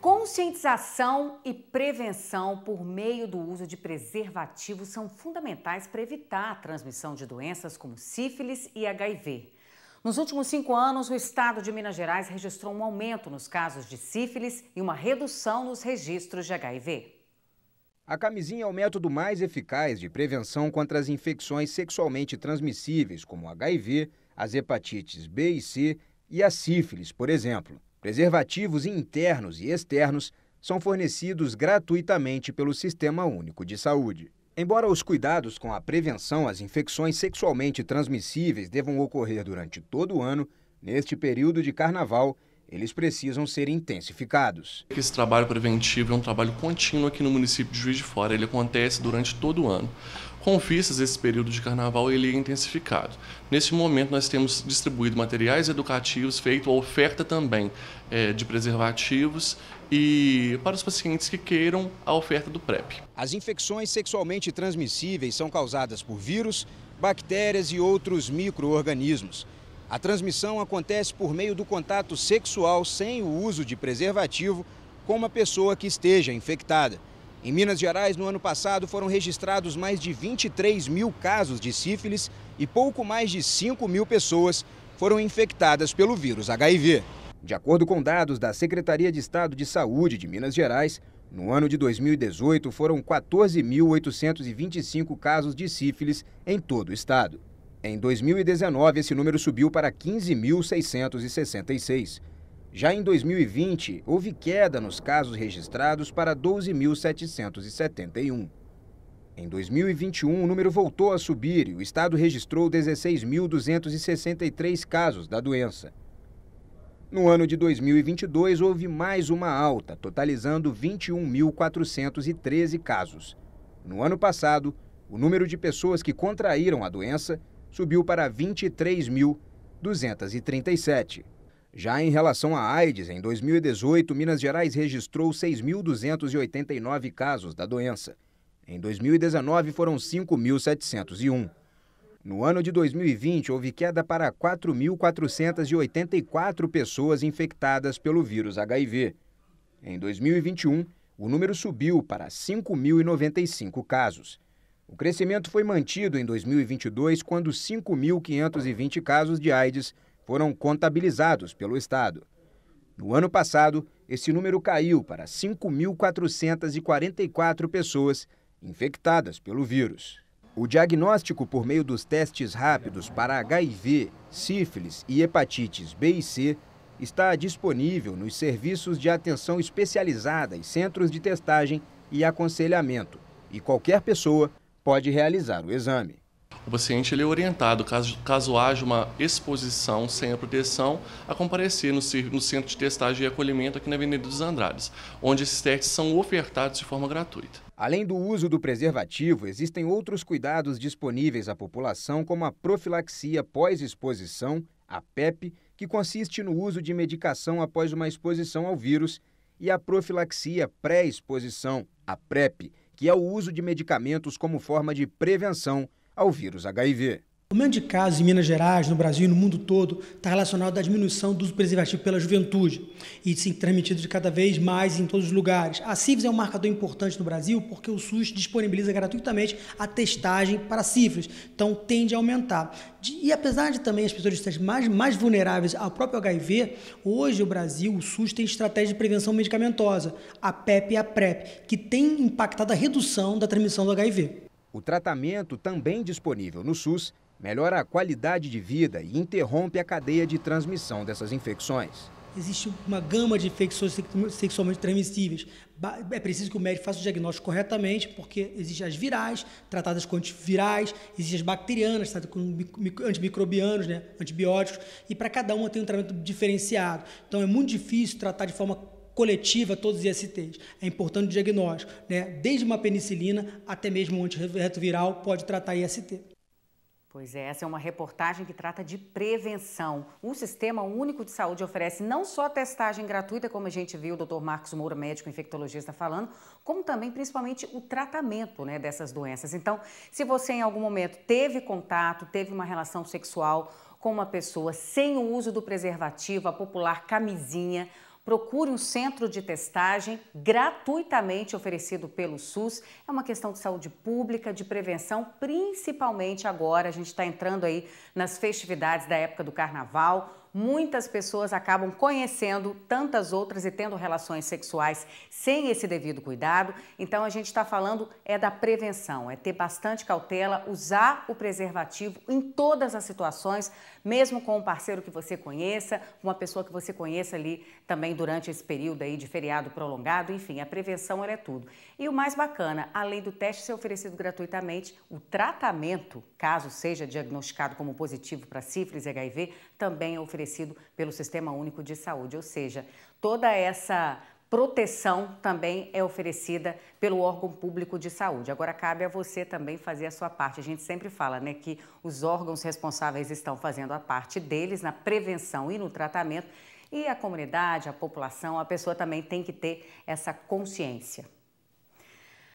Conscientização e prevenção por meio do uso de preservativos são fundamentais para evitar a transmissão de doenças como sífilis e HIV. Nos últimos cinco anos, o estado de Minas Gerais registrou um aumento nos casos de sífilis e uma redução nos registros de HIV. A camisinha é o método mais eficaz de prevenção contra as infecções sexualmente transmissíveis, como HIV, as hepatites B e C e a sífilis, por exemplo preservativos internos e externos são fornecidos gratuitamente pelo Sistema Único de Saúde. Embora os cuidados com a prevenção às infecções sexualmente transmissíveis devam ocorrer durante todo o ano, neste período de carnaval, eles precisam ser intensificados. Esse trabalho preventivo é um trabalho contínuo aqui no município de Juiz de Fora. Ele acontece durante todo o ano. Com FISAs, esse período de carnaval ele é intensificado. Neste momento, nós temos distribuído materiais educativos, feito a oferta também é, de preservativos e para os pacientes que queiram a oferta do PrEP. As infecções sexualmente transmissíveis são causadas por vírus, bactérias e outros micro-organismos. A transmissão acontece por meio do contato sexual sem o uso de preservativo com uma pessoa que esteja infectada. Em Minas Gerais, no ano passado, foram registrados mais de 23 mil casos de sífilis e pouco mais de 5 mil pessoas foram infectadas pelo vírus HIV. De acordo com dados da Secretaria de Estado de Saúde de Minas Gerais, no ano de 2018 foram 14.825 casos de sífilis em todo o estado. Em 2019, esse número subiu para 15.666. Já em 2020, houve queda nos casos registrados para 12.771. Em 2021, o número voltou a subir e o estado registrou 16.263 casos da doença. No ano de 2022, houve mais uma alta, totalizando 21.413 casos. No ano passado, o número de pessoas que contraíram a doença subiu para 23.237. Já em relação à AIDS, em 2018, Minas Gerais registrou 6.289 casos da doença. Em 2019, foram 5.701. No ano de 2020, houve queda para 4.484 pessoas infectadas pelo vírus HIV. Em 2021, o número subiu para 5.095 casos. O crescimento foi mantido em 2022, quando 5.520 casos de AIDS foram contabilizados pelo Estado. No ano passado, esse número caiu para 5.444 pessoas infectadas pelo vírus. O diagnóstico por meio dos testes rápidos para HIV, sífilis e hepatites B e C está disponível nos serviços de atenção especializada e centros de testagem e aconselhamento. E qualquer pessoa pode realizar o exame. O paciente ele é orientado, caso, caso haja uma exposição sem a proteção, a comparecer no, no Centro de Testagem e Acolhimento aqui na Avenida dos Andrades, onde esses testes são ofertados de forma gratuita. Além do uso do preservativo, existem outros cuidados disponíveis à população, como a profilaxia pós-exposição, a PEP, que consiste no uso de medicação após uma exposição ao vírus, e a profilaxia pré-exposição, a PrEP, que é o uso de medicamentos como forma de prevenção ao vírus HIV. O aumento de casos em Minas Gerais, no Brasil e no mundo todo está relacionado à diminuição do uso preservativo pela juventude e se transmitido de cada vez mais em todos os lugares. A CIFRES é um marcador importante no Brasil porque o SUS disponibiliza gratuitamente a testagem para CIFRES, então tende a aumentar. E apesar de também as pessoas estarem mais, mais vulneráveis ao próprio HIV, hoje o Brasil, o SUS, tem estratégia de prevenção medicamentosa, a PEP e a PrEP, que tem impactado a redução da transmissão do HIV. O tratamento, também disponível no SUS, melhora a qualidade de vida e interrompe a cadeia de transmissão dessas infecções. Existe uma gama de infecções sexualmente transmissíveis. É preciso que o médico faça o diagnóstico corretamente, porque existem as virais, tratadas com antivirais, existem as bacterianas, tratadas com antimicrobianos, né, antibióticos, e para cada uma tem um tratamento diferenciado. Então é muito difícil tratar de forma coletiva todos os ISTs. É importante o diagnóstico, né? desde uma penicilina até mesmo um antirretroviral pode tratar IST. Pois é, essa é uma reportagem que trata de prevenção. O Sistema Único de Saúde oferece não só testagem gratuita, como a gente viu o dr Marcos Moura, médico infectologista, falando, como também, principalmente, o tratamento né, dessas doenças. Então, se você em algum momento teve contato, teve uma relação sexual com uma pessoa sem o uso do preservativo, a popular camisinha, procure um centro de testagem gratuitamente oferecido pelo SUS. É uma questão de saúde pública, de prevenção, principalmente agora. A gente está entrando aí nas festividades da época do carnaval muitas pessoas acabam conhecendo tantas outras e tendo relações sexuais sem esse devido cuidado. Então a gente está falando é da prevenção, é ter bastante cautela, usar o preservativo em todas as situações, mesmo com um parceiro que você conheça, uma pessoa que você conheça ali também durante esse período aí de feriado prolongado, enfim, a prevenção é tudo. E o mais bacana, além do teste ser oferecido gratuitamente, o tratamento, caso seja diagnosticado como positivo para sífilis e HIV, também é oferecido oferecido pelo Sistema Único de Saúde, ou seja, toda essa proteção também é oferecida pelo órgão público de saúde. Agora cabe a você também fazer a sua parte. A gente sempre fala, né, que os órgãos responsáveis estão fazendo a parte deles na prevenção e no tratamento, e a comunidade, a população, a pessoa também tem que ter essa consciência.